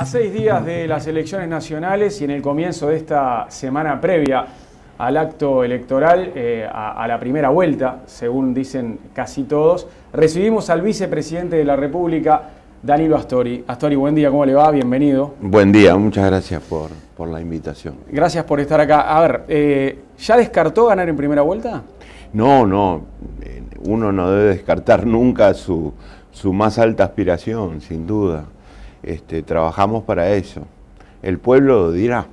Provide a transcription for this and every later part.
A seis días de las elecciones nacionales y en el comienzo de esta semana previa al acto electoral, eh, a, la primera vuelta, según dicen casi todos, recibimos al vicepresidente de la República, Danilo Astori. Astori, buen día, ¿cómo le va? Bienvenido. Buen día, muchas gracias por, por la invitación. Gracias por estar acá. A ver, eh, ¿ya descartó ganar en primera vuelta? No, no, eh, uno no debe descartar nunca su, su más alta aspiración, sin duda. Este, trabajamos para eso. El pueblo dirá,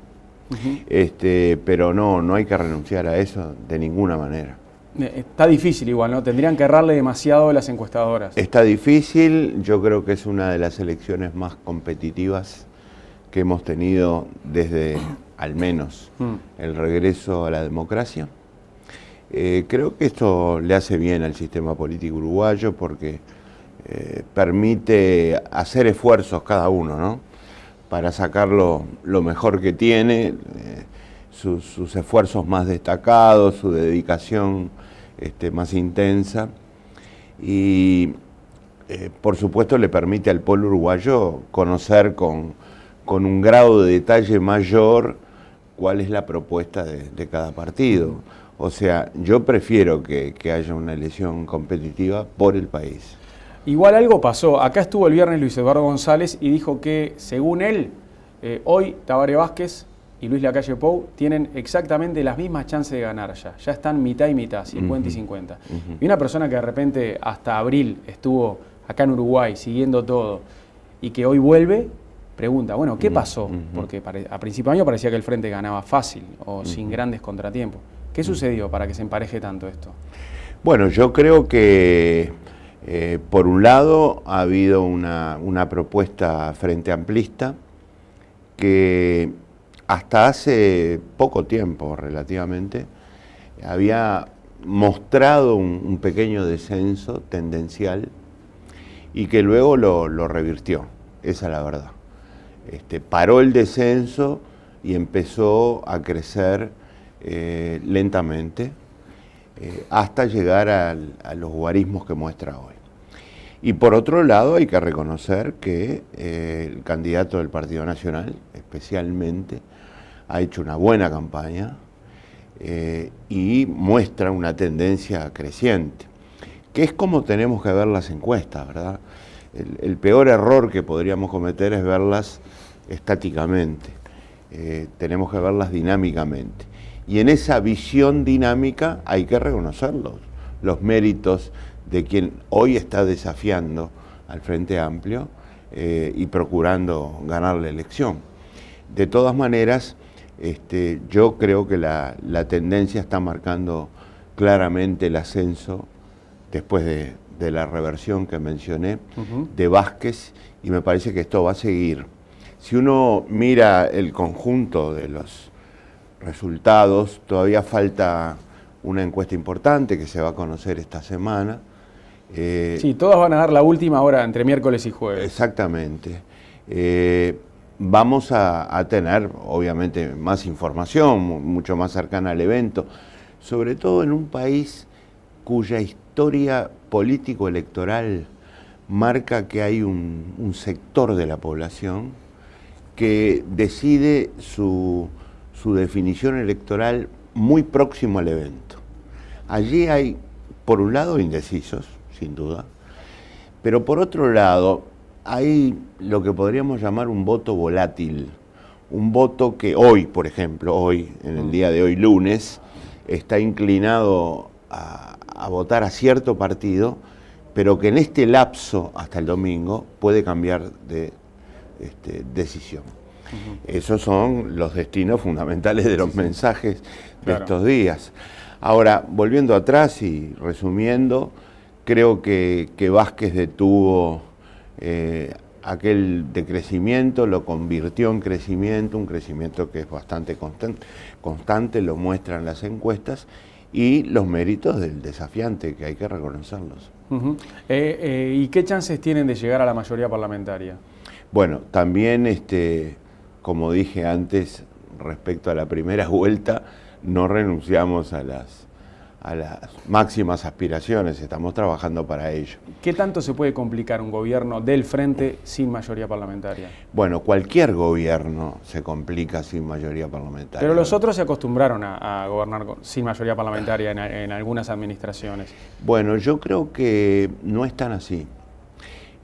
este, pero no, no hay que renunciar a eso de ninguna manera. Eh, está difícil igual, ¿no? Tendrían que errarle demasiado a las encuestadoras. Está difícil, yo creo que es una de las elecciones más competitivas que hemos tenido desde al menos mm. el regreso a la democracia. Eh, creo que esto le hace bien al sistema político uruguayo porque eh, permite hacer esfuerzos cada uno, ¿no? Para sacar lo, mejor que tiene, eh, sus, esfuerzos más destacados, su dedicación este, más intensa. Y eh, por supuesto le permite al pueblo uruguayo conocer con, un grado de detalle mayor cuál es la propuesta de, cada partido. O sea, yo prefiero que haya una elección competitiva por el país. Igual algo pasó. Acá estuvo el viernes Luis Eduardo González y dijo que, según él, eh, hoy Tabare Vázquez y Luis Lacalle Pou tienen exactamente las mismas chances de ganar ya. Ya están mitad y mitad, 50 y 50. Y una persona que de repente hasta abril estuvo acá en Uruguay siguiendo todo y que hoy vuelve, pregunta, bueno, ¿qué pasó? Porque a principio de año parecía que el frente ganaba fácil o sin grandes contratiempos. ¿Qué sucedió para que se empareje tanto esto? Bueno, yo creo que eh, por un lado, ha habido una, propuesta frente amplista que hasta hace poco tiempo relativamente había mostrado un, pequeño descenso tendencial y que luego lo, revirtió, esa es la verdad. Este, paró el descenso y empezó a crecer eh, lentamente eh, hasta llegar a los guarismos que muestra hoy. Y por otro lado, hay que reconocer que eh, el candidato del Partido Nacional, especialmente, ha hecho una buena campaña eh, y muestra una tendencia creciente, que es como tenemos que ver las encuestas, ¿verdad? El, peor error que podríamos cometer es verlas estáticamente, eh, tenemos que verlas dinámicamente. Y en esa visión dinámica hay que reconocer los méritos de quien hoy está desafiando al Frente Amplio eh, y procurando ganar la elección. De todas maneras, este, yo creo que la, tendencia está marcando claramente el ascenso después de, la reversión que mencioné de Vázquez y me parece que esto va a seguir. Si uno mira el conjunto de los resultados, todavía falta una encuesta importante que se va a conocer esta semana, eh, sí, todas van a dar la última hora entre miércoles y jueves. Exactamente. Eh, vamos a, tener, obviamente, más información, mucho más cercana al evento, sobre todo en un país cuya historia político-electoral marca que hay un, sector de la población que decide su definición electoral muy próximo al evento. Allí hay, por un lado, indecisos, sin duda. Pero por otro lado, hay lo que podríamos llamar un voto volátil, un voto que hoy, por ejemplo, hoy, en el mm. día de hoy, lunes, está inclinado a, votar a cierto partido, pero que en este lapso hasta el domingo puede cambiar de este, decisión. Esos son los destinos fundamentales de los mensajes de estos días. Ahora, volviendo atrás y resumiendo, Creo que, que Vázquez detuvo eh, aquel decrecimiento, lo convirtió en crecimiento, un crecimiento que es bastante constante, lo muestran las encuestas, y los méritos del desafiante, que hay que reconocerlos. Eh, eh, ¿Y qué chances tienen de llegar a la mayoría parlamentaria? Bueno, también, este, como dije antes, respecto a la primera vuelta, no renunciamos a las a las máximas aspiraciones, estamos trabajando para ello. ¿Qué tanto se puede complicar un gobierno del frente sin mayoría parlamentaria? Bueno, cualquier gobierno se complica sin mayoría parlamentaria. Pero los otros se acostumbraron a, gobernar sin mayoría parlamentaria en, algunas administraciones. Bueno, yo creo que no es tan así.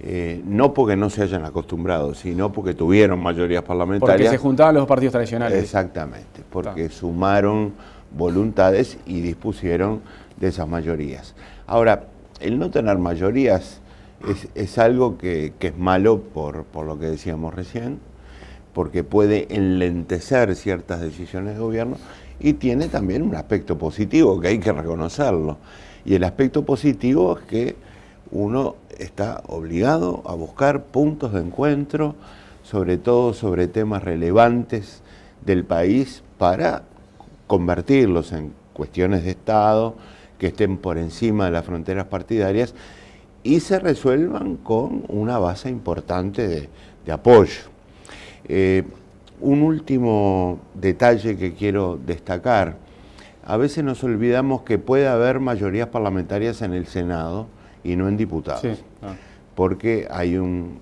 Eh, no porque no se hayan acostumbrado, sino porque tuvieron mayorías parlamentarias. Porque se juntaban los partidos tradicionales. Exactamente, porque sumaron voluntades y dispusieron de esas mayorías. Ahora, el no tener mayorías es, algo que, es malo por, por lo que decíamos recién, porque puede enlentecer ciertas decisiones de gobierno y tiene también un aspecto positivo que hay que reconocerlo. Y el aspecto positivo es que uno está obligado a buscar puntos de encuentro, sobre todo sobre temas relevantes del país, para convertirlos en cuestiones de Estado que estén por encima de las fronteras partidarias y se resuelvan con una base importante de, apoyo. Eh, un último detalle que quiero destacar. A veces nos olvidamos que puede haber mayorías parlamentarias en el Senado y no en diputados porque hay un,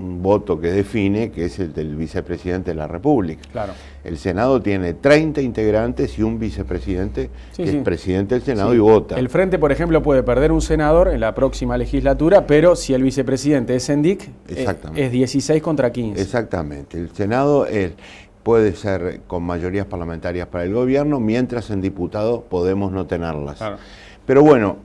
voto que define que es el del vicepresidente de la República. Claro. El Senado tiene 30 integrantes y un vicepresidente es presidente del Senado y vota. El Frente, por ejemplo, puede perder un senador en la próxima legislatura, pero si el vicepresidente es endic eh, es 16 contra 15. Exactamente. El Senado puede ser con mayorías parlamentarias para el gobierno, mientras en diputado podemos no tenerlas. Pero bueno,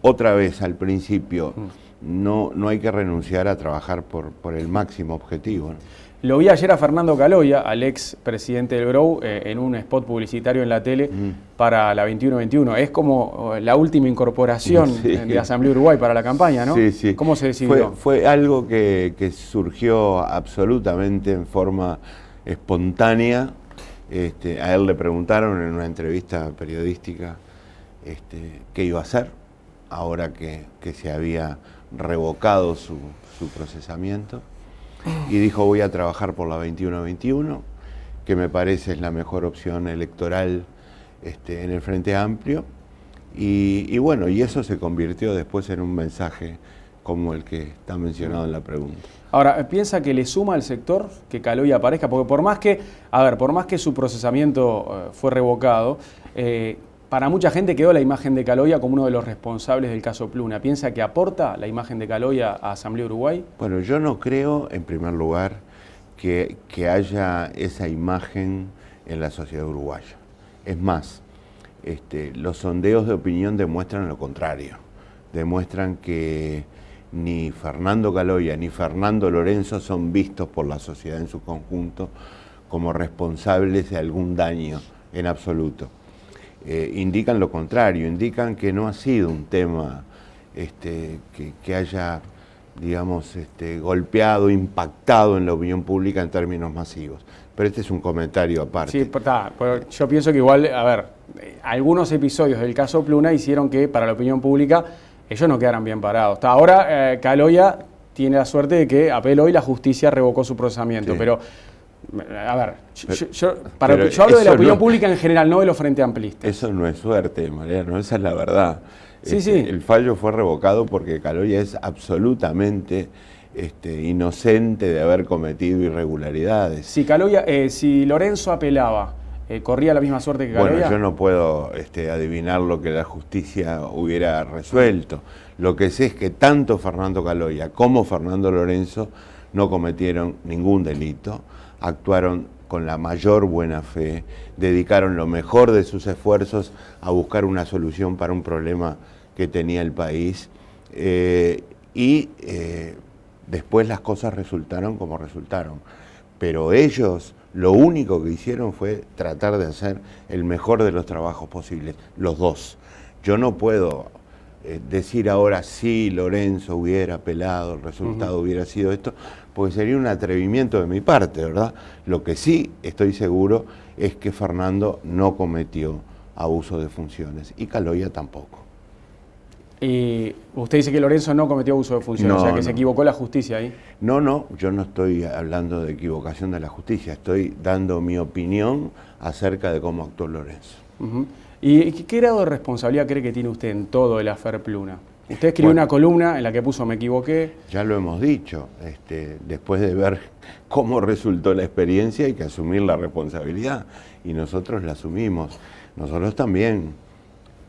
otra vez al principio... Mm no, no hay que renunciar a trabajar por, por el máximo objetivo. Lo vi ayer a Fernando Caloya, al ex presidente del Grow, eh, en un spot publicitario en la tele mm. para la 21-21. Es como eh, la última incorporación de Asamblea Uruguay para la campaña, ¿no? Sí, sí. ¿Cómo se decidió? Fue, algo que, surgió absolutamente en forma espontánea. Este, a él le preguntaron en una entrevista periodística este, qué iba a hacer ahora que se había revocado su, procesamiento y dijo voy a trabajar por la 21-21, que me parece es la mejor opción electoral este, en el Frente Amplio. Y, bueno, y eso se convirtió después en un mensaje como el que está mencionado en la pregunta. Ahora, ¿piensa que le suma al sector que Caloy aparezca? Porque por más que, a ver, por más que su procesamiento eh, fue revocado, eh, para mucha gente quedó la imagen de Caloya como uno de los responsables del caso Pluna. ¿Piensa que aporta la imagen de Caloya a Asamblea Uruguay? Bueno, yo no creo, en primer lugar, que, que haya esa imagen en la sociedad uruguaya. Es más, este, los sondeos de opinión demuestran lo contrario. Demuestran que ni Fernando Caloya ni Fernando Lorenzo son vistos por la sociedad en su conjunto como responsables de algún daño en absoluto. Eh, indican lo contrario, indican que no ha sido un tema este, que, haya, digamos, este, golpeado, impactado en la opinión pública en términos masivos. Pero este es un comentario aparte. Sí, está, pero yo pienso que igual, a ver, algunos episodios del caso Pluna hicieron que para la opinión pública ellos no quedaran bien parados. ahora eh, Caloya tiene la suerte de que apeló y la justicia revocó su procesamiento, pero a ver, yo, hablo de la opinión pública en general, no de los frente amplistas. Eso no es suerte, Mariano, esa es la verdad. Sí, este, sí. El fallo fue revocado porque Caloya es absolutamente este, inocente de haber cometido irregularidades. Si, Caloya, eh, si Lorenzo apelaba, eh, ¿corría la misma suerte que Caloya? Bueno, yo no puedo este, adivinar lo que la justicia hubiera resuelto. Lo que sé es que tanto Fernando Caloya como Fernando Lorenzo no cometieron ningún delito actuaron con la mayor buena fe, dedicaron lo mejor de sus esfuerzos a buscar una solución para un problema que tenía el país eh, y eh, después las cosas resultaron como resultaron. Pero ellos lo único que hicieron fue tratar de hacer el mejor de los trabajos posibles, los dos. Yo no puedo eh, decir ahora si Lorenzo hubiera apelado, el resultado hubiera sido esto, porque sería un atrevimiento de mi parte, ¿verdad? Lo que sí estoy seguro es que Fernando no cometió abuso de funciones y Caloya tampoco. Y usted dice que Lorenzo no cometió abuso de funciones, o sea que se equivocó la justicia ahí. No, no, yo no estoy hablando de equivocación de la justicia, estoy dando mi opinión acerca de cómo actuó Lorenzo. ¿Y qué grado de responsabilidad cree que tiene usted en todo el afer Pluna? Usted escribió una columna en la que puso me equivoqué. Ya lo hemos dicho, este, después de ver cómo resultó la experiencia hay que asumir la responsabilidad y nosotros la asumimos, nosotros también.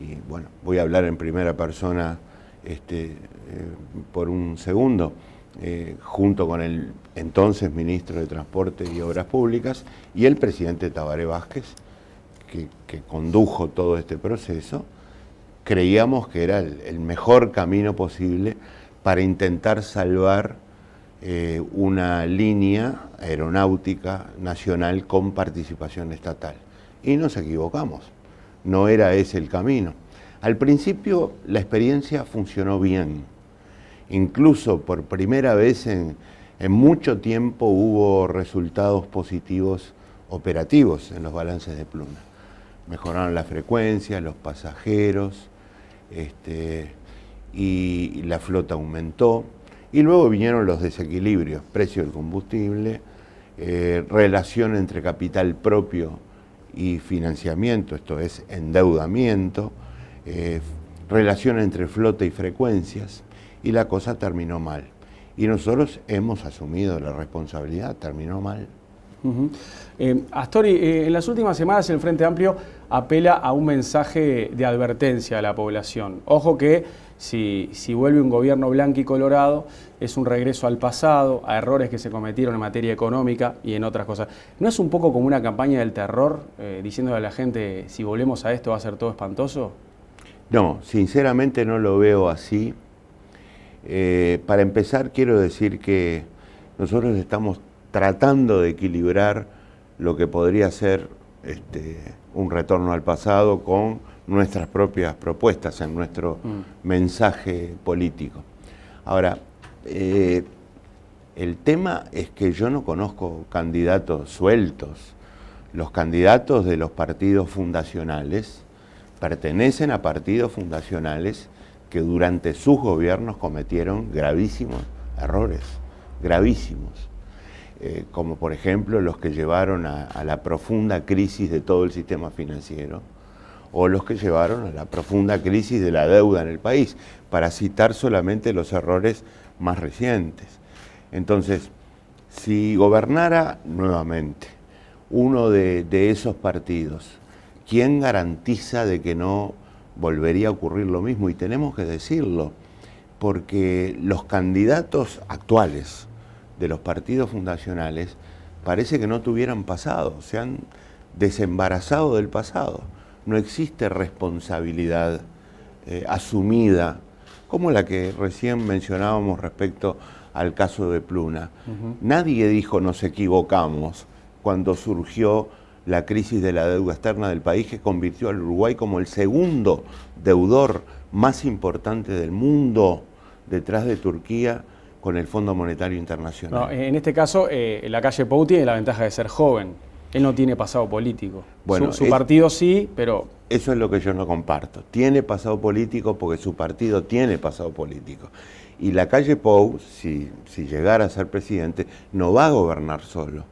Y bueno, voy a hablar en primera persona este, eh, por un segundo, eh, junto con el entonces ministro de Transporte y Obras Públicas y el presidente Tabaré Vázquez, que condujo todo este proceso creíamos que era el, mejor camino posible para intentar salvar eh, una línea aeronáutica nacional con participación estatal. Y nos equivocamos, no era ese el camino. Al principio la experiencia funcionó bien, incluso por primera vez en, en mucho tiempo hubo resultados positivos operativos en los balances de pluma. Mejoraron las frecuencias, los pasajeros, este, y la flota aumentó. Y luego vinieron los desequilibrios, precio del combustible, eh, relación entre capital propio y financiamiento, esto es endeudamiento, eh, relación entre flota y frecuencias, y la cosa terminó mal. Y nosotros hemos asumido la responsabilidad, terminó mal. Eh, Astori, eh, en las últimas semanas el Frente Amplio apela a un mensaje de advertencia a la población. Ojo que si, si, vuelve un gobierno blanco y colorado, es un regreso al pasado, a errores que se cometieron en materia económica y en otras cosas. ¿No es un poco como una campaña del terror, eh, diciéndole a la gente, si volvemos a esto va a ser todo espantoso? No, sinceramente no lo veo así. Eh, para empezar, quiero decir que nosotros estamos tratando de equilibrar lo que podría ser este, un retorno al pasado con nuestras propias propuestas en nuestro mm. mensaje político. Ahora, eh, el tema es que yo no conozco candidatos sueltos. Los candidatos de los partidos fundacionales pertenecen a partidos fundacionales que durante sus gobiernos cometieron gravísimos errores, gravísimos. Eh, como por ejemplo los que llevaron a, la profunda crisis de todo el sistema financiero o los que llevaron a la profunda crisis de la deuda en el país, para citar solamente los errores más recientes. Entonces, si gobernara nuevamente uno de esos partidos, ¿quién garantiza de que no volvería a ocurrir lo mismo? Y tenemos que decirlo, porque los candidatos actuales, de los partidos fundacionales parece que no tuvieran pasado, se han desembarazado del pasado. No existe responsabilidad eh, asumida como la que recién mencionábamos respecto al caso de Pluna. Nadie dijo nos equivocamos cuando surgió la crisis de la deuda externa del país que convirtió al Uruguay como el segundo deudor más importante del mundo detrás de Turquía con el Fondo Monetario Internacional. en este caso, eh, la calle Pou tiene la ventaja de ser joven. Él no tiene pasado político. Bueno, su, partido sí, pero... Eso es lo que yo no comparto. Tiene pasado político porque su partido tiene pasado político. Y la calle Pou, si llegara a ser presidente, no va a gobernar solo.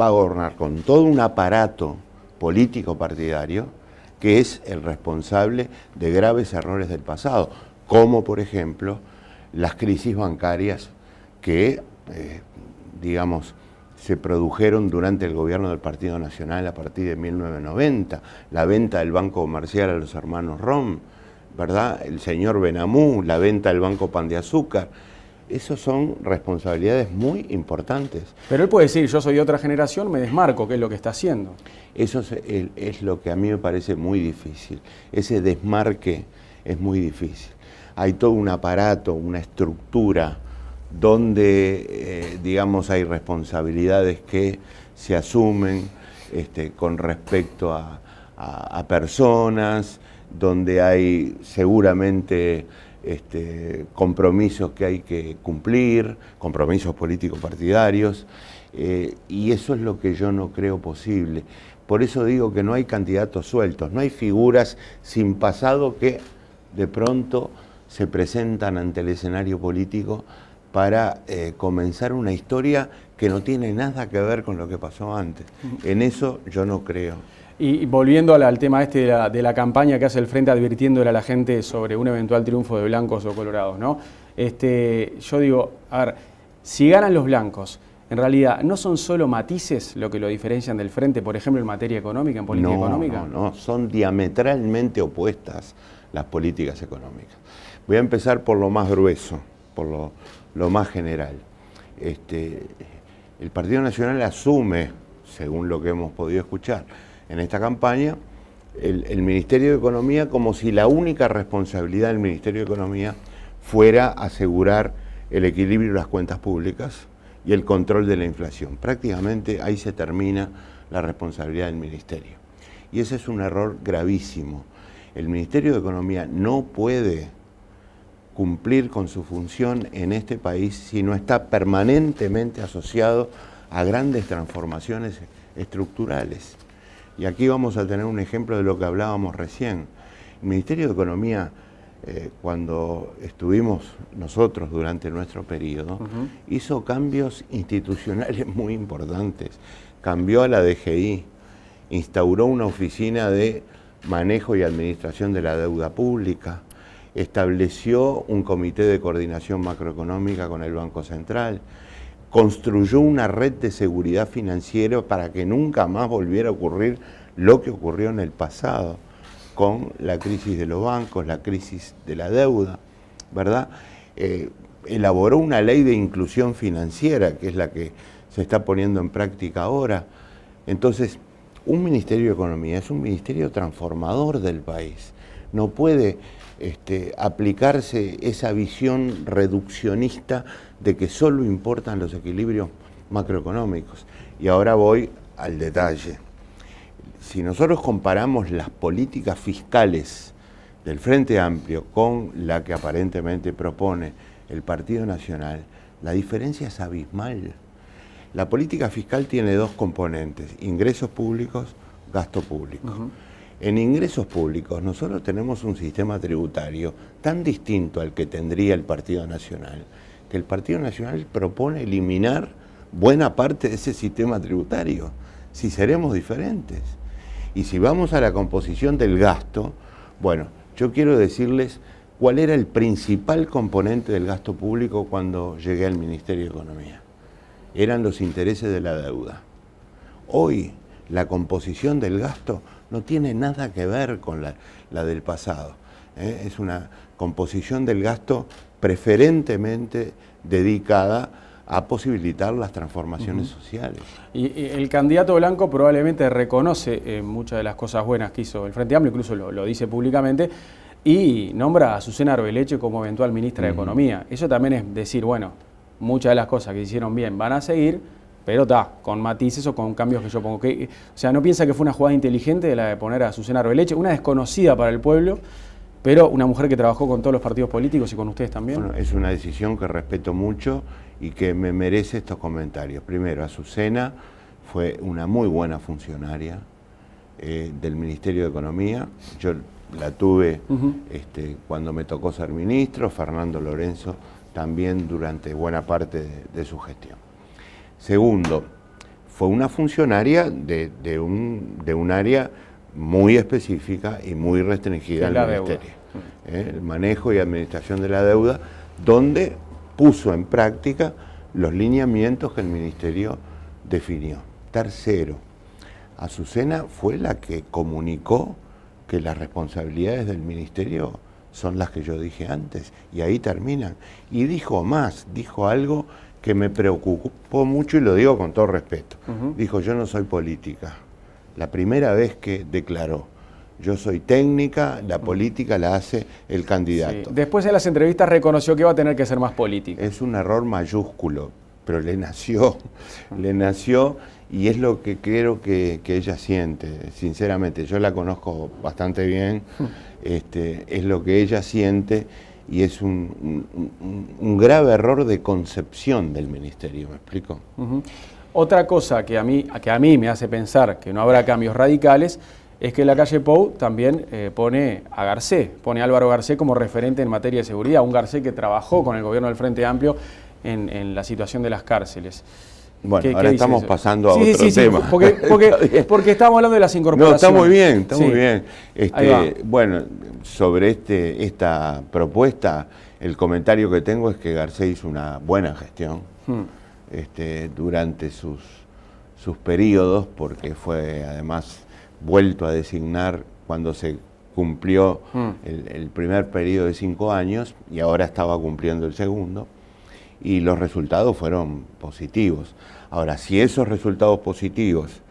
Va a gobernar con todo un aparato político partidario que es el responsable de graves errores del pasado, como por ejemplo las crisis bancarias que, eh, digamos, se produjeron durante el gobierno del Partido Nacional a partir de 1990, la venta del Banco Comercial a los hermanos Rom, ¿verdad? El señor Benamú, la venta del Banco Pan de Azúcar. Esas son responsabilidades muy importantes. Pero él puede decir, yo soy de otra generación, me desmarco, ¿qué es lo que está haciendo. Eso es, lo que a mí me parece muy difícil. Ese desmarque es muy difícil hay todo un aparato, una estructura donde, eh, digamos, hay responsabilidades que se asumen este, con respecto a, personas, donde hay seguramente este, compromisos que hay que cumplir, compromisos políticos partidarios, eh, y eso es lo que yo no creo posible. Por eso digo que no hay candidatos sueltos, no hay figuras sin pasado que de pronto se presentan ante el escenario político para eh, comenzar una historia que no tiene nada que ver con lo que pasó antes. En eso yo no creo. Y, volviendo al, tema este de la, campaña que hace el Frente advirtiéndole a la gente sobre un eventual triunfo de blancos o colorados, ¿no? Este, yo digo, a ver, si ganan los blancos, en realidad, ¿no son solo matices lo que lo diferencian del frente, por ejemplo, en materia económica, en política no, económica? No, no, son diametralmente opuestas las políticas económicas. Voy a empezar por lo más grueso, por lo, más general. Este, el Partido Nacional asume, según lo que hemos podido escuchar en esta campaña, el, Ministerio de Economía como si la única responsabilidad del Ministerio de Economía fuera asegurar el equilibrio de las cuentas públicas y el control de la inflación. Prácticamente ahí se termina la responsabilidad del Ministerio. Y ese es un error gravísimo. El Ministerio de Economía no puede cumplir con su función en este país si no está permanentemente asociado a grandes transformaciones estructurales. Y aquí vamos a tener un ejemplo de lo que hablábamos recién. El Ministerio de Economía, eh, cuando estuvimos nosotros durante nuestro periodo, hizo cambios institucionales muy importantes. Cambió a la DGI, instauró una oficina de manejo y administración de la deuda pública, estableció un comité de coordinación macroeconómica con el Banco Central, construyó una red de seguridad financiera para que nunca más volviera a ocurrir lo que ocurrió en el pasado con la crisis de los bancos, la crisis de la deuda, ¿verdad? Eh, elaboró una ley de inclusión financiera, que es la que se está poniendo en práctica ahora. Entonces, un Ministerio de Economía es un ministerio transformador del país no puede este, aplicarse esa visión reduccionista de que solo importan los equilibrios macroeconómicos. Y ahora voy al detalle. Si nosotros comparamos las políticas fiscales del Frente Amplio con la que aparentemente propone el Partido Nacional, la diferencia es abismal. La política fiscal tiene dos componentes, ingresos públicos, gasto público. En ingresos públicos nosotros tenemos un sistema tributario tan distinto al que tendría el Partido Nacional, que el Partido Nacional propone eliminar buena parte de ese sistema tributario, si seremos diferentes. Y si vamos a la composición del gasto, bueno, yo quiero decirles cuál era el principal componente del gasto público cuando llegué al Ministerio de Economía. Eran los intereses de la deuda. Hoy la composición del gasto no tiene nada que ver con la, del pasado. ¿eh? Es una composición del gasto preferentemente dedicada a posibilitar las transformaciones sociales. Y, el candidato blanco probablemente reconoce eh, muchas de las cosas buenas que hizo el Frente Amplio, incluso lo, dice públicamente, y nombra a Susana Arbeleche como eventual ministra de Economía. Eso también es decir, bueno, muchas de las cosas que hicieron bien van a seguir, pero está, con matices o con cambios que yo pongo. o sea, no piensa que fue una jugada inteligente de la de poner a Susana Arbeleche, una desconocida para el pueblo, pero una mujer que trabajó con todos los partidos políticos y con ustedes también. Bueno, es una decisión que respeto mucho y que me merece estos comentarios. Primero, Azucena fue una muy buena funcionaria eh, del Ministerio de Economía. Yo la tuve este, cuando me tocó ser ministro, Fernando Lorenzo también durante buena parte de su gestión. Segundo, fue una funcionaria de, un, de un área muy específica y muy restringida al ministerio. ¿eh? El manejo y administración de la deuda, donde puso en práctica los lineamientos que el ministerio definió. Tercero, Azucena fue la que comunicó que las responsabilidades del ministerio son las que yo dije antes, y ahí terminan. Y dijo más, dijo algo que me preocupó mucho y lo digo con todo respeto. Dijo, yo no soy política. La primera vez que declaró, yo soy técnica, la política la hace el candidato. Después de las entrevistas reconoció que iba a tener que ser más política. Es un error mayúsculo, pero le nació, le nació y es lo que creo que, ella siente, sinceramente. Yo la conozco bastante bien, este, es lo que ella siente y es un, grave error de concepción del ministerio, ¿me explico? Otra cosa que a, mí, que a mí me hace pensar que no habrá cambios radicales es que la calle Pou también eh, pone a Garcés, pone a Álvaro Garcés como referente en materia de seguridad, un Garcés que trabajó con el gobierno del Frente Amplio en la situación de las cárceles. Bueno, ahora estamos pasando a otro otro sí, sí, tema. porque, estamos hablando de las incorporaciones. No, está muy bien, está muy bien. Este, bueno, sobre este, esta propuesta, el comentario que tengo es que Garcés hizo una buena gestión hmm. este, durante sus, sus periodos, porque fue además vuelto a designar cuando se cumplió hmm. el, el primer periodo de cinco años y ahora estaba cumpliendo el segundo y los resultados fueron positivos. Ahora, si esos resultados positivos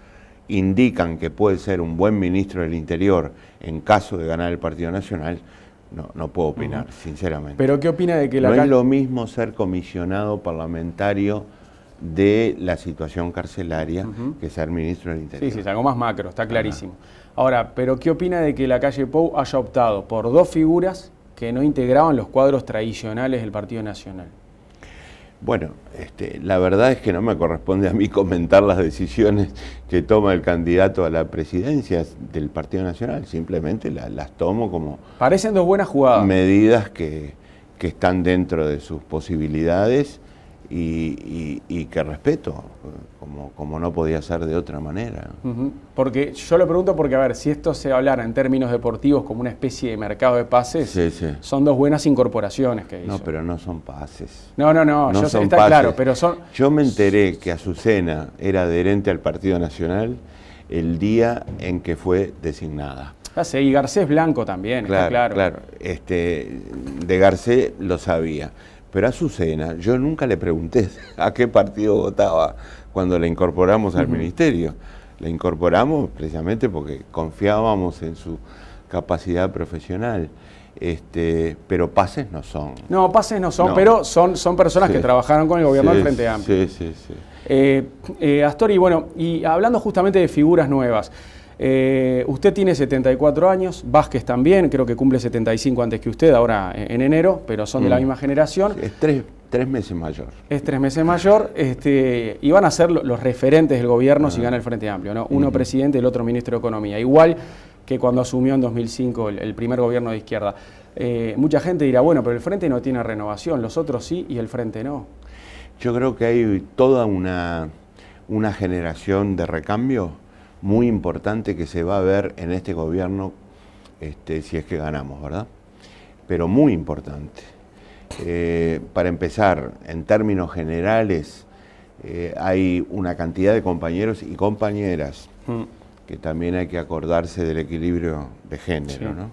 indican que puede ser un buen ministro del Interior en caso de ganar el Partido Nacional, no, no puedo opinar, sinceramente. ¿Pero qué opina de que la... No es lo mismo ser comisionado parlamentario de la situación carcelaria que ser ministro del Interior. Sí, sí, es algo más macro, está clarísimo. Ahora, ¿pero qué opina de que la calle Pou haya optado por dos figuras que no integraban los cuadros tradicionales del Partido Nacional? Bueno, este, la verdad es que no me corresponde a mí comentar las decisiones que toma el candidato a la presidencia del Partido Nacional, simplemente las tomo como... Parecen buenas jugadas. Medidas que están dentro de sus posibilidades y, que respeto, como, no podía ser de otra manera. Porque yo lo pregunto porque, a ver, si esto se hablara en términos deportivos como una especie de mercado de pases, son dos buenas incorporaciones que hizo. No, pero no son pases. No, no, no, yo está claro, pero son... Yo me enteré que Azucena era adherente al Partido Nacional el día en que fue designada. Ah, sí, y Garcés Blanco también, está claro. Claro, este, de Garcés lo sabía. Pero a Azucena, yo nunca le pregunté a qué partido votaba cuando la incorporamos al ministerio. La incorporamos precisamente porque confiábamos en su capacidad profesional. Este, pero pases no son. No, pases no son, pero son, son personas que trabajaron con el gobierno del Frente Amplio. Sí, sí, sí. Eh, eh, Astori, bueno, y hablando justamente de figuras nuevas, eh, usted tiene 74 años, Vázquez también, creo que cumple 75 antes que usted, ahora e-, en enero, pero son de la mm. misma generación. Es tres, meses mayor. Es tres meses mayor, este, y van a ser los referentes del gobierno si ah. gana el Frente Amplio, ¿no? Uno presidente el otro ministro de Economía. Igual que cuando asumió en 2005 el, primer gobierno de izquierda. Eh, mucha gente dirá, bueno, pero el Frente no tiene renovación, los otros sí y el Frente no. Yo creo que hay toda una, una generación de recambio muy importante que se va a ver en este gobierno, este, si es que ganamos, ¿verdad? Pero muy importante. Eh, para empezar, en términos generales, eh, hay una cantidad de compañeros y compañeras mm. que también hay que acordarse del equilibrio de género, ¿no?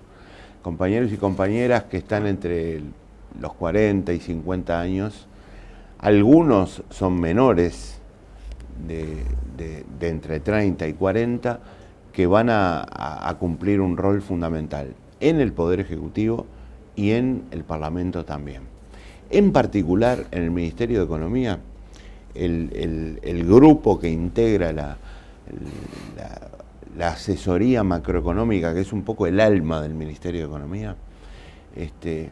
Compañeros y compañeras que están entre los 40 y 50 años, algunos son menores, de, entre 30 y 40 que van a, cumplir un rol fundamental en el Poder Ejecutivo y en el Parlamento también. En particular, en el Ministerio de Economía, el, grupo que integra la, asesoría macroeconómica, que es un poco el alma del Ministerio de Economía, este,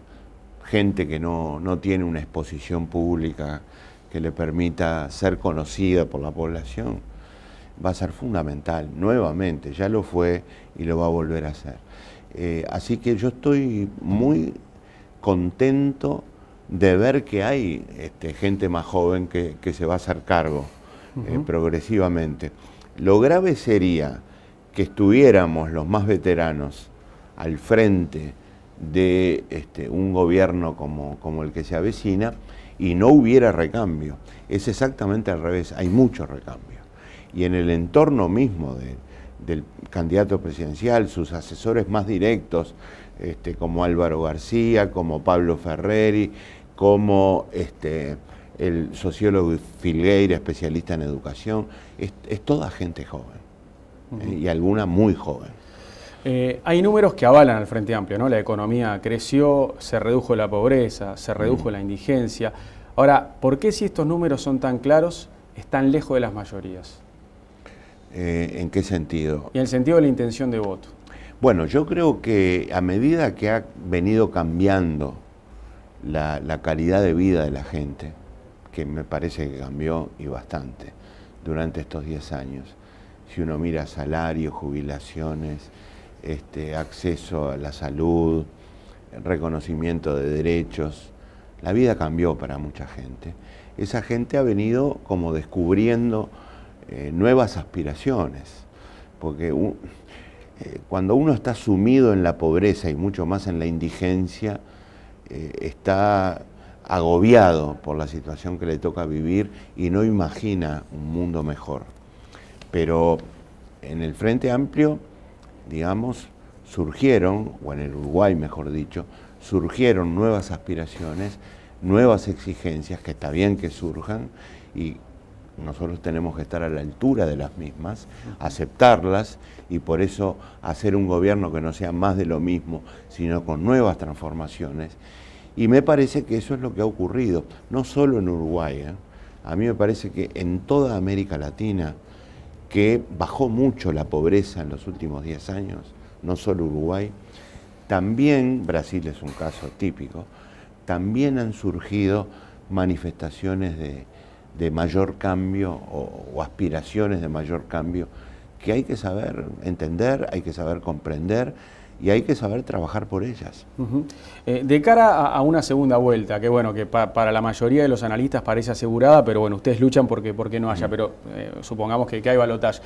gente que no tiene una exposición pública que le permita ser conocida por la población, va a ser fundamental, nuevamente, ya lo fue y lo va a volver a hacer. Eh, así que yo estoy muy contento de ver que hay este, gente más joven que, se va a hacer cargo eh, progresivamente. Lo grave sería que estuviéramos los más veteranos al frente de este, un gobierno como, como el que se avecina, y no hubiera recambio. Es exactamente al revés, hay mucho recambio. Y en el entorno mismo del candidato presidencial, sus asesores más directos, este, como Álvaro García, como Pablo Ferreri, como este, el sociólogo Filgueira, especialista en educación, es, toda gente joven ¿eh? y alguna muy joven. Eh, hay números que avalan al Frente Amplio, ¿no? La economía creció, se redujo la pobreza, se mm. redujo la indigencia. Ahora, ¿por qué si estos números son tan claros, están lejos de las mayorías? Eh, ¿En qué sentido? Y en el sentido de la intención de voto. Bueno, yo creo que a medida que ha venido cambiando la, la calidad de vida de la gente, que me parece que cambió y bastante durante estos 10 años, si uno mira salarios, jubilaciones, este, acceso a la salud, reconocimiento de derechos. La vida cambió para mucha gente. Esa gente ha venido como descubriendo eh, nuevas aspiraciones, porque eh, cuando uno está sumido en la pobreza y mucho más en la indigencia, eh, está agobiado por la situación que le toca vivir y no imagina un mundo mejor. Pero en el Frente Amplio digamos, surgieron, o en el Uruguay mejor dicho, surgieron nuevas aspiraciones, nuevas exigencias, que está bien que surjan, y nosotros tenemos que estar a la altura de las mismas, aceptarlas y por eso hacer un gobierno que no sea más de lo mismo, sino con nuevas transformaciones. Y me parece que eso es lo que ha ocurrido, no solo en Uruguay, ¿eh? a mí me parece que en toda América Latina, que bajó mucho la pobreza en los últimos 10 años, no solo Uruguay, también Brasil es un caso típico, también han surgido manifestaciones de, mayor cambio o, aspiraciones de mayor cambio que hay que saber entender, hay que saber comprender y hay que saber trabajar por ellas. Eh, de cara a, una segunda vuelta, que bueno, que para la mayoría de los analistas parece asegurada, pero bueno, ustedes luchan porque, no haya, pero eh, supongamos que, que hay balotaje.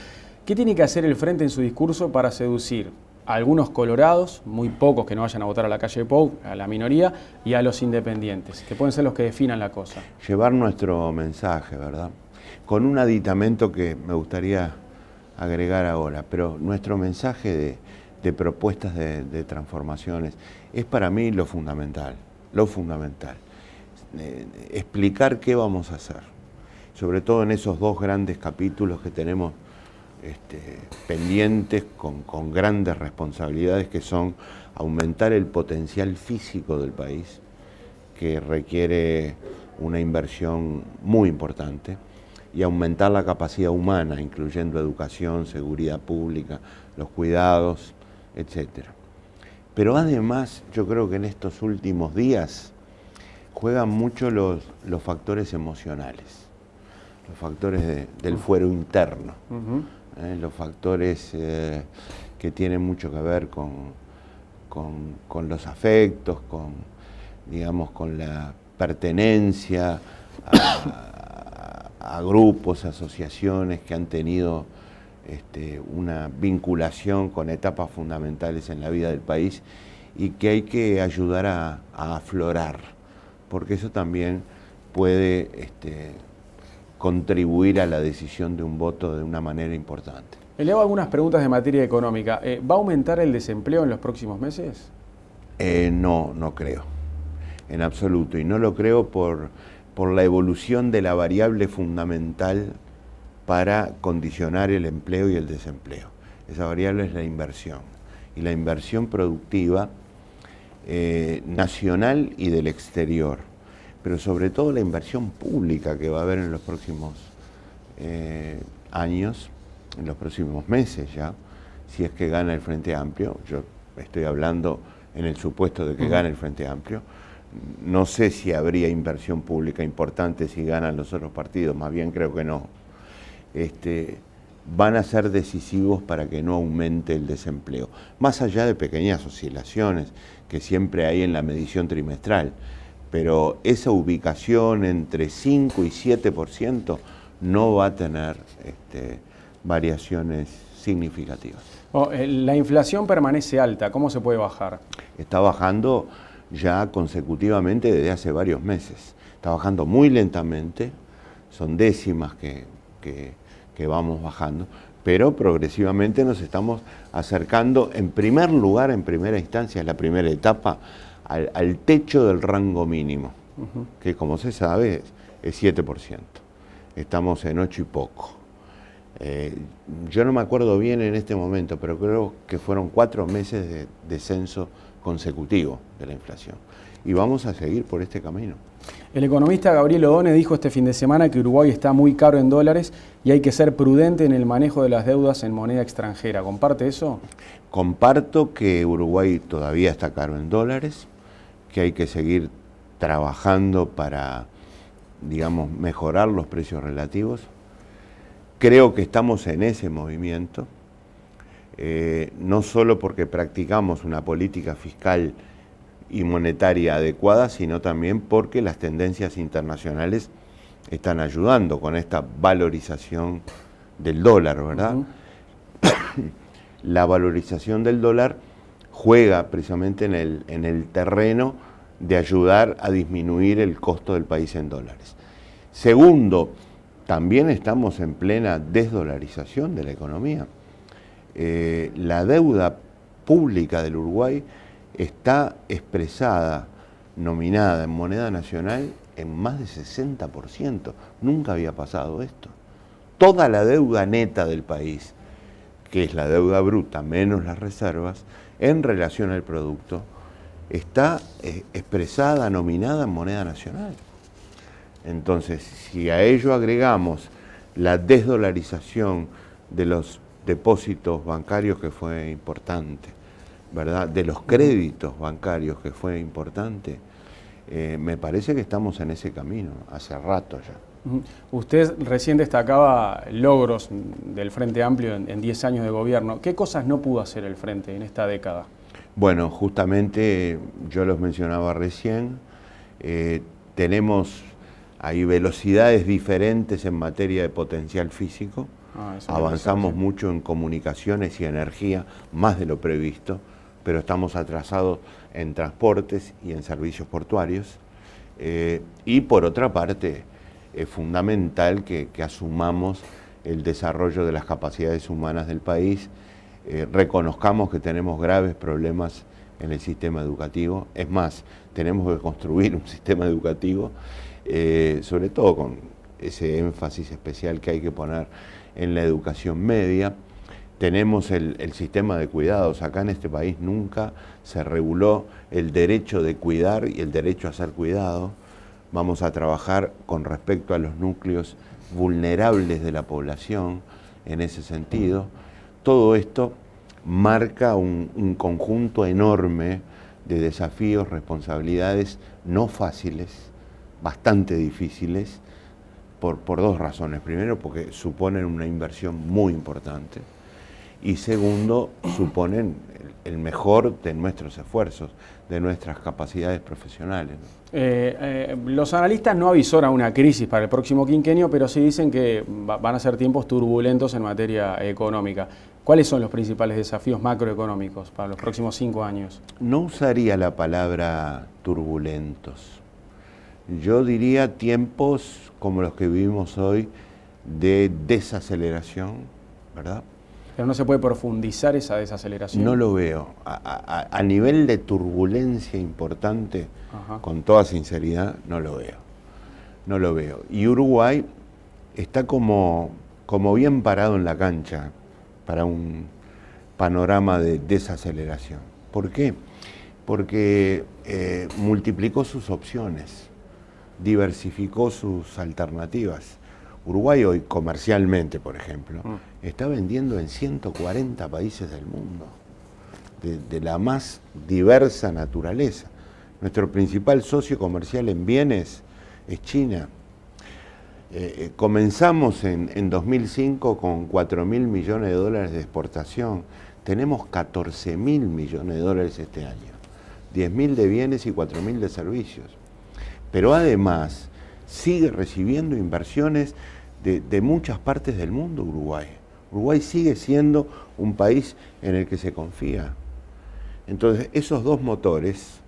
¿Qué tiene que hacer el Frente en su discurso para seducir a algunos colorados, muy pocos que no vayan a votar a la calle Pou, a la minoría, y a los independientes, que pueden ser los que definan la cosa? Llevar nuestro mensaje, ¿verdad? Con un aditamento que me gustaría agregar ahora, pero nuestro mensaje de de propuestas de, transformaciones. Es para mí lo fundamental, lo fundamental. Eh, explicar qué vamos a hacer, sobre todo en esos dos grandes capítulos que tenemos este, pendientes con, con grandes responsabilidades que son aumentar el potencial físico del país, que requiere una inversión muy importante, y aumentar la capacidad humana, incluyendo educación, seguridad pública, los cuidados, etc. Pero además yo creo que en estos últimos días juegan mucho los, factores emocionales, los factores del fuero interno, ¿eh? los factores eh, que tienen mucho que ver con, los afectos, con, digamos, con la pertenencia a grupos, asociaciones que han tenido este, una vinculación con etapas fundamentales en la vida del país y que hay que ayudar a, aflorar, porque eso también puede este, contribuir a la decisión de un voto de una manera importante. Eh, le hago algunas preguntas de materia económica. Eh, ¿Va a aumentar el desempleo en los próximos meses? Eh, no, no creo, en absoluto. Y no lo creo por, por la evolución de la variable fundamental para condicionar el empleo y el desempleo. Esa variable es la inversión. Y la inversión productiva eh, nacional y del exterior. Pero sobre todo la inversión pública que va a haber en los próximos eh, años, en los próximos meses ya, si es que gana el Frente Amplio. Yo estoy hablando en el supuesto de que gana gane el Frente Amplio. No sé si habría inversión pública importante si ganan los otros partidos, más bien creo que no. Este, van a ser decisivos para que no aumente el desempleo, más allá de pequeñas oscilaciones que siempre hay en la medición trimestral, pero esa ubicación entre 5 y 7% no va a tener este, variaciones significativas. Oh, eh, la inflación permanece alta, ¿cómo se puede bajar? Está bajando ya consecutivamente desde hace varios meses, está bajando muy lentamente, son décimas que que, vamos bajando, pero progresivamente nos estamos acercando, en primer lugar, en primera instancia, es la primera etapa, al, techo del rango mínimo, que como se sabe es, 7%. Estamos en 8 y poco. Eh, yo no me acuerdo bien en este momento, pero creo que fueron cuatro meses de descenso consecutivo de la inflación. Y vamos a seguir por este camino. El economista Gabriel Odone dijo este fin de semana que Uruguay está muy caro en dólares y hay que ser prudente en el manejo de las deudas en moneda extranjera. ¿Comparte eso? Comparto que Uruguay todavía está caro en dólares, que hay que seguir trabajando para, digamos, mejorar los precios relativos. Creo que estamos en ese movimiento, eh, no solo porque practicamos una política fiscal y monetaria adecuada, sino también porque las tendencias internacionales están ayudando con esta valorización del dólar, ¿verdad? La valorización del dólar juega precisamente en el, terreno de ayudar a disminuir el costo del país en dólares. Segundo, también estamos en plena desdolarización de la economía. Eh, la deuda pública del Uruguay está expresada, nominada en moneda nacional en más de 60%. Nunca había pasado esto. Toda la deuda neta del país, que es la deuda bruta menos las reservas, en relación al producto, está eh, expresada, nominada en moneda nacional. Entonces, si a ello agregamos la desdolarización de los depósitos bancarios, que fue importante, ¿verdad? de los créditos bancarios, que fue importante, eh, me parece que estamos en ese camino, hace rato ya. Usted recién destacaba logros del Frente Amplio en 10 años de gobierno. ¿Qué cosas no pudo hacer el Frente en esta década? Bueno, justamente yo los mencionaba recién. Eh, tenemos hay velocidades diferentes en materia de potencial físico. Ah, Avanzamos mucho en comunicaciones y energía, más de lo previsto pero estamos atrasados en transportes y en servicios portuarios. Eh, y por otra parte, es fundamental que, asumamos el desarrollo de las capacidades humanas del país, eh, reconozcamos que tenemos graves problemas en el sistema educativo, es más, tenemos que construir un sistema educativo, eh, sobre todo con ese énfasis especial que hay que poner en la educación media tenemos el, sistema de cuidados. Acá en este país nunca se reguló el derecho de cuidar y el derecho a ser cuidado. Vamos a trabajar con respecto a los núcleos vulnerables de la población en ese sentido. Todo esto marca un, conjunto enorme de desafíos, responsabilidades no fáciles, bastante difíciles, por dos razones. Primero, porque suponen una inversión muy importante y segundo, suponen el mejor de nuestros esfuerzos, de nuestras capacidades profesionales. Eh, eh, los analistas no avisoran una crisis para el próximo quinquenio, pero sí dicen que van a ser tiempos turbulentos en materia económica. ¿Cuáles son los principales desafíos macroeconómicos para los próximos cinco años? No usaría la palabra turbulentos. Yo diría tiempos como los que vivimos hoy de desaceleración, ¿verdad? no se puede profundizar esa desaceleración. No lo veo. A, nivel de turbulencia importante, con toda sinceridad, no lo veo. No lo veo. Y Uruguay está como, como bien parado en la cancha para un panorama de desaceleración. ¿Por qué? Porque eh, multiplicó sus opciones, diversificó sus alternativas Uruguay hoy comercialmente, por ejemplo, mm. está vendiendo en 140 países del mundo, de, la más diversa naturaleza. Nuestro principal socio comercial en bienes es China. Eh, eh, comenzamos en, en 2005 con 4 mil millones de dólares de exportación. Tenemos 14 mil millones de dólares este año. 10 mil de bienes y 4 de servicios. Pero además, sigue recibiendo inversiones de, muchas partes del mundo Uruguay. Uruguay sigue siendo un país en el que se confía. Entonces, esos dos motores,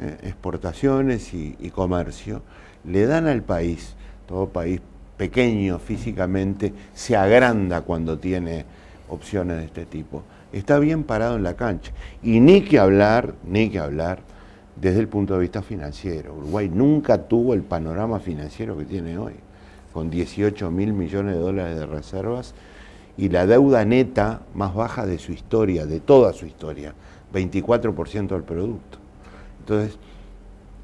eh, exportaciones y, y, comercio, le dan al país, todo país pequeño físicamente, se agranda cuando tiene opciones de este tipo. Está bien parado en la cancha. Y ni que hablar, ni que hablar desde el punto de vista financiero. Uruguay nunca tuvo el panorama financiero que tiene hoy, con 18 mil millones de dólares de reservas y la deuda neta más baja de su historia, de toda su historia, 24% del producto. Entonces,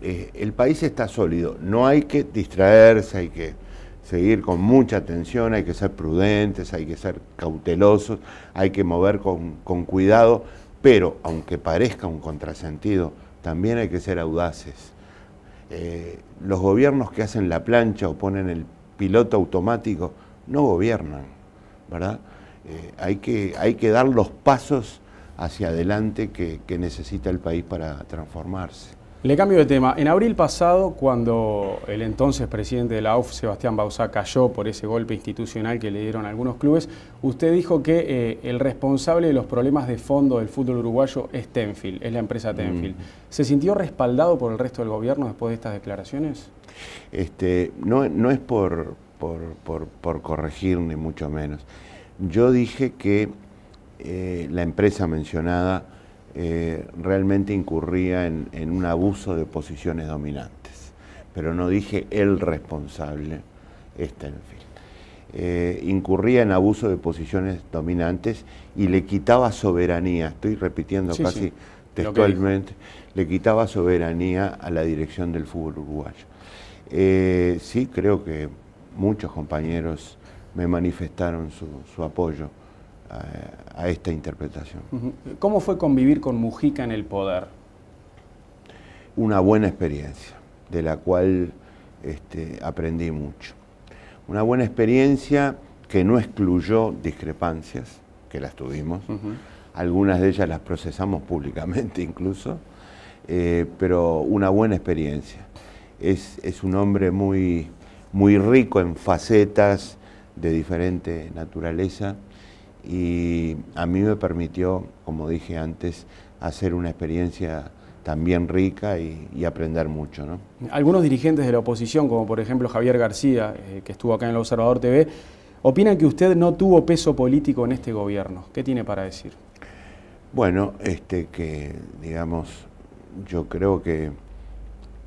eh, el país está sólido, no hay que distraerse, hay que seguir con mucha atención, hay que ser prudentes, hay que ser cautelosos, hay que mover con cuidado, pero aunque parezca un contrasentido, también hay que ser audaces. Eh, los gobiernos que hacen la plancha o ponen el piloto automático no gobiernan, ¿verdad? Eh, hay, que, hay que dar los pasos hacia adelante que necesita el país para transformarse. Le cambio de tema. En abril pasado, cuando el entonces presidente de la AUF, Sebastián Bausá, cayó por ese golpe institucional que le dieron algunos clubes, usted dijo que eh, el responsable de los problemas de fondo del fútbol uruguayo es Tenfield, es la empresa mm. Tenfield. ¿Se sintió respaldado por el resto del gobierno después de estas declaraciones? Este, no, no es por, por, corregir, ni mucho menos. Yo dije que eh, la empresa mencionada eh, realmente incurría en, un abuso de posiciones dominantes. Pero no dije el responsable, este en fin. Eh, incurría en abuso de posiciones dominantes y le quitaba soberanía, estoy repitiendo casi textualmente, le quitaba soberanía a la dirección del fútbol uruguayo. Eh, sí, creo que muchos compañeros me manifestaron su apoyo a, esta interpretación. ¿Cómo fue convivir con Mujica en el poder? Una buena experiencia, de la cual este, aprendí mucho. Una buena experiencia que no excluyó discrepancias, que las tuvimos, algunas de ellas las procesamos públicamente incluso, eh, pero una buena experiencia. Es, un hombre muy, muy rico en facetas de diferente naturaleza y a mí me permitió, como dije antes, hacer una experiencia también rica y, aprender mucho. Algunos dirigentes de la oposición, como por ejemplo Javier García, eh, que estuvo acá en el Observador TV, opinan que usted no tuvo peso político en este gobierno. ¿Qué tiene para decir? Bueno, este que digamos, yo creo que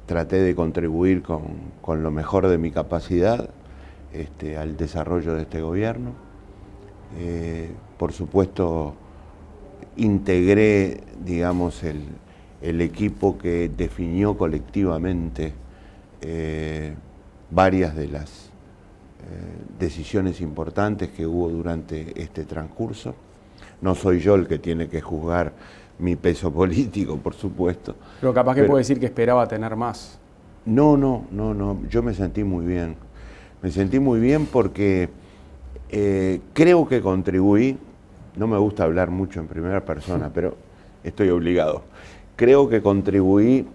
traté de contribuir con, lo mejor de mi capacidad este, al desarrollo de este gobierno eh, por supuesto, integré, digamos, el, equipo que definió colectivamente eh, varias de las eh, decisiones importantes que hubo durante este transcurso. No soy yo el que tiene que juzgar mi peso político, por supuesto. Pero capaz que puedo decir que esperaba tener más. No, no, no, no. Yo me sentí muy bien. Me sentí muy bien porque eh, creo que contribuí, no me gusta hablar mucho en primera persona, pero estoy obligado. Creo que contribuí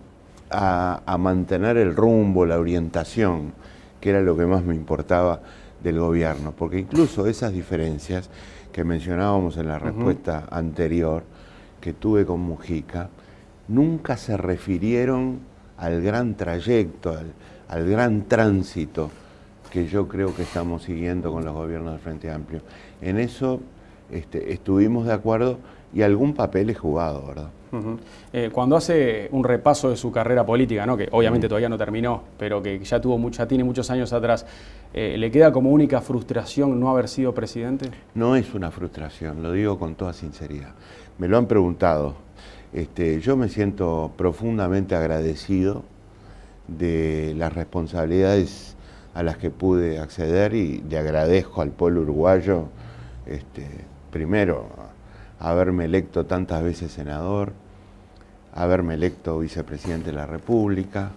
a, mantener el rumbo, la orientación, que era lo que más me importaba del gobierno, porque incluso esas diferencias que mencionábamos en la respuesta anterior que tuve con Mujica, nunca se refirieron al gran trayecto, al gran tránsito que yo creo que estamos siguiendo con los gobiernos del Frente Amplio. En eso este, estuvimos de acuerdo y algún papel es jugado, ¿verdad? Eh, cuando hace un repaso de su carrera política, ¿no? que obviamente mm. todavía no terminó, pero que ya tuvo mucha, tiene muchos años atrás, eh, ¿le queda como única frustración no haber sido presidente? No es una frustración, lo digo con toda sinceridad. Me lo han preguntado. Este, yo me siento profundamente agradecido de las responsabilidades a las que pude acceder y le agradezco al pueblo uruguayo, este, primero, haberme electo tantas veces senador, haberme electo vicepresidente de la República,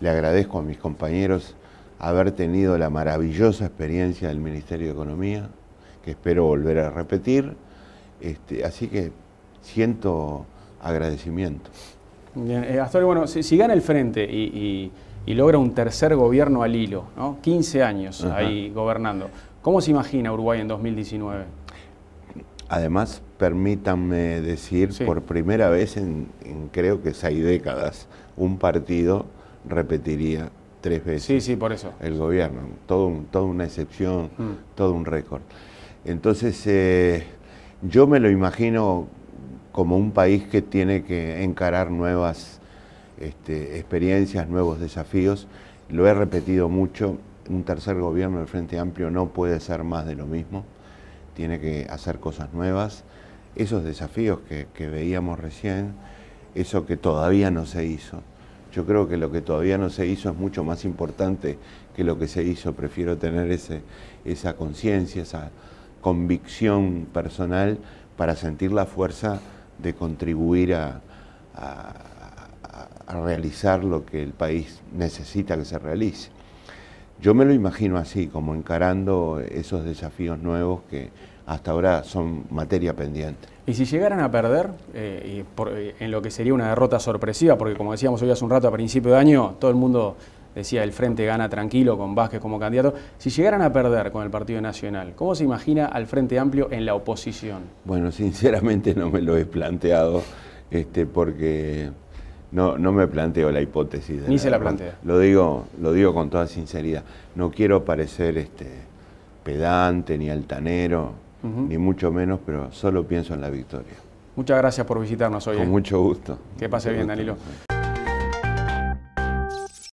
le agradezco a mis compañeros haber tenido la maravillosa experiencia del Ministerio de Economía, que espero volver a repetir, este, así que siento agradecimiento. Eh, bueno, el frente y y logra un tercer gobierno al hilo, ¿no? 15 años ahí gobernando. ¿Cómo se imagina Uruguay en 2019? Además, permítanme decir, por primera vez en, creo que seis décadas, un partido repetiría tres veces sí, por eso. el gobierno. Todo toda una excepción, mm. todo un récord. Entonces, eh, yo me lo imagino como un país que tiene que encarar nuevas este, experiencias, nuevos desafíos. Lo he repetido mucho, un tercer gobierno del Frente Amplio no puede ser más de lo mismo, tiene que hacer cosas nuevas. Esos desafíos que, veíamos recién, eso que todavía no se hizo, yo creo que lo que todavía no se hizo es mucho más importante que lo que se hizo. Prefiero tener ese, esa conciencia, esa convicción personal para sentir la fuerza de contribuir a a realizar lo que el país necesita que se realice. Yo me lo imagino así, como encarando esos desafíos nuevos que hasta ahora son materia pendiente. Y si llegaran a perder, eh, eh, en lo que sería una derrota sorpresiva, porque como decíamos hoy hace un rato a principio de año, todo el mundo decía el Frente gana tranquilo con Vázquez como candidato, si llegaran a perder con el Partido Nacional, ¿cómo se imagina al Frente Amplio en la oposición? Bueno, sinceramente no me lo he planteado, este, porque no, no me planteo la hipótesis. De Ni se la plantea. Lo digo, lo digo con toda sinceridad. No quiero parecer este, pedante ni altanero, ni mucho menos, pero solo pienso en la victoria. Muchas gracias por visitarnos hoy. Con eh. mucho gusto. Que pase bien, Danilo.